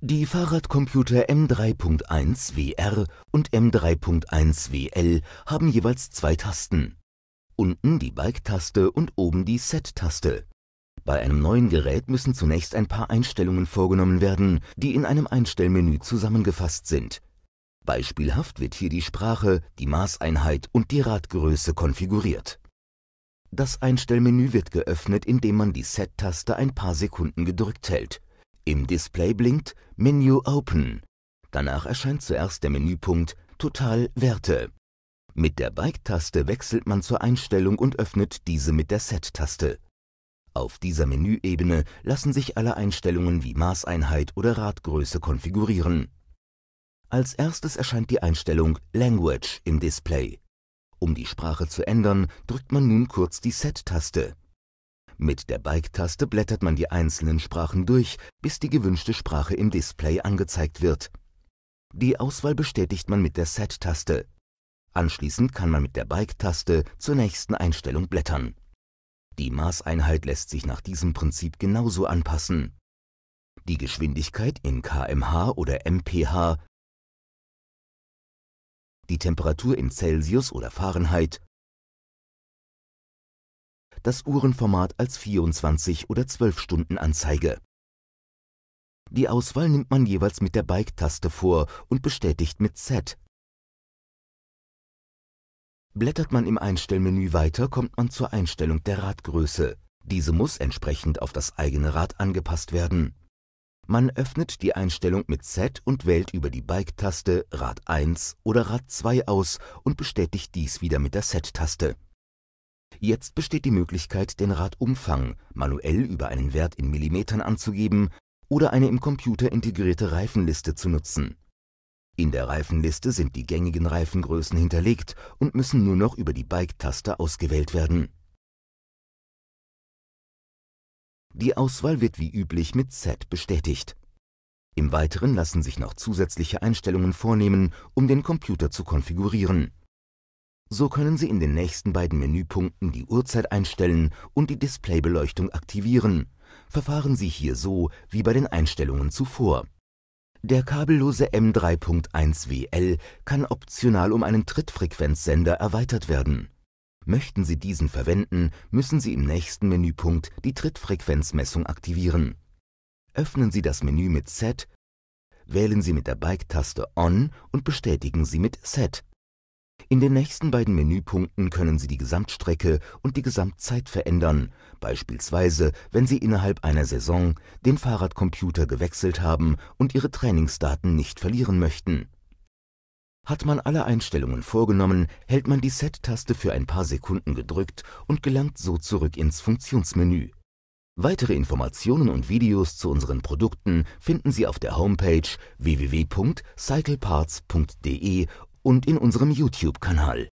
Die Fahrradcomputer M3.1 WR und M3.1 WL haben jeweils zwei Tasten. Unten die Bike-Taste und oben die Set-Taste. Bei einem neuen Gerät müssen zunächst ein paar Einstellungen vorgenommen werden, die in einem Einstellmenü zusammengefasst sind. Beispielhaft wird hier die Sprache, die Maßeinheit und die Radgröße konfiguriert. Das Einstellmenü wird geöffnet, indem man die Set-Taste ein paar Sekunden gedrückt hält im Display blinkt Menu Open. Danach erscheint zuerst der Menüpunkt Total Werte. Mit der Bike-Taste wechselt man zur Einstellung und öffnet diese mit der Set-Taste. Auf dieser Menüebene lassen sich alle Einstellungen wie Maßeinheit oder Radgröße konfigurieren. Als erstes erscheint die Einstellung Language im Display. Um die Sprache zu ändern, drückt man nun kurz die Set-Taste. Mit der Bike-Taste blättert man die einzelnen Sprachen durch, bis die gewünschte Sprache im Display angezeigt wird. Die Auswahl bestätigt man mit der Set-Taste. Anschließend kann man mit der Bike-Taste zur nächsten Einstellung blättern. Die Maßeinheit lässt sich nach diesem Prinzip genauso anpassen. Die Geschwindigkeit in kmh oder mph, die Temperatur in Celsius oder Fahrenheit das Uhrenformat als 24 oder 12 Stunden Anzeige. Die Auswahl nimmt man jeweils mit der Bike-Taste vor und bestätigt mit Z. Blättert man im Einstellmenü weiter, kommt man zur Einstellung der Radgröße. Diese muss entsprechend auf das eigene Rad angepasst werden. Man öffnet die Einstellung mit Z und wählt über die Bike-Taste Rad 1 oder Rad 2 aus und bestätigt dies wieder mit der Z-Taste. Jetzt besteht die Möglichkeit, den Radumfang manuell über einen Wert in Millimetern anzugeben oder eine im Computer integrierte Reifenliste zu nutzen. In der Reifenliste sind die gängigen Reifengrößen hinterlegt und müssen nur noch über die Bike-Taste ausgewählt werden. Die Auswahl wird wie üblich mit Z bestätigt. Im Weiteren lassen sich noch zusätzliche Einstellungen vornehmen, um den Computer zu konfigurieren so können Sie in den nächsten beiden Menüpunkten die Uhrzeit einstellen und die Displaybeleuchtung aktivieren. Verfahren Sie hier so wie bei den Einstellungen zuvor. Der kabellose M3.1WL kann optional um einen Trittfrequenzsender erweitert werden. Möchten Sie diesen verwenden, müssen Sie im nächsten Menüpunkt die Trittfrequenzmessung aktivieren. Öffnen Sie das Menü mit Set, wählen Sie mit der Bike-Taste On und bestätigen Sie mit Set in den nächsten beiden Menüpunkten können Sie die Gesamtstrecke und die Gesamtzeit verändern, beispielsweise wenn Sie innerhalb einer Saison den Fahrradcomputer gewechselt haben und Ihre Trainingsdaten nicht verlieren möchten. Hat man alle Einstellungen vorgenommen, hält man die Set-Taste für ein paar Sekunden gedrückt und gelangt so zurück ins Funktionsmenü. Weitere Informationen und Videos zu unseren Produkten finden Sie auf der Homepage www.cycleparts.de und in unserem YouTube-Kanal.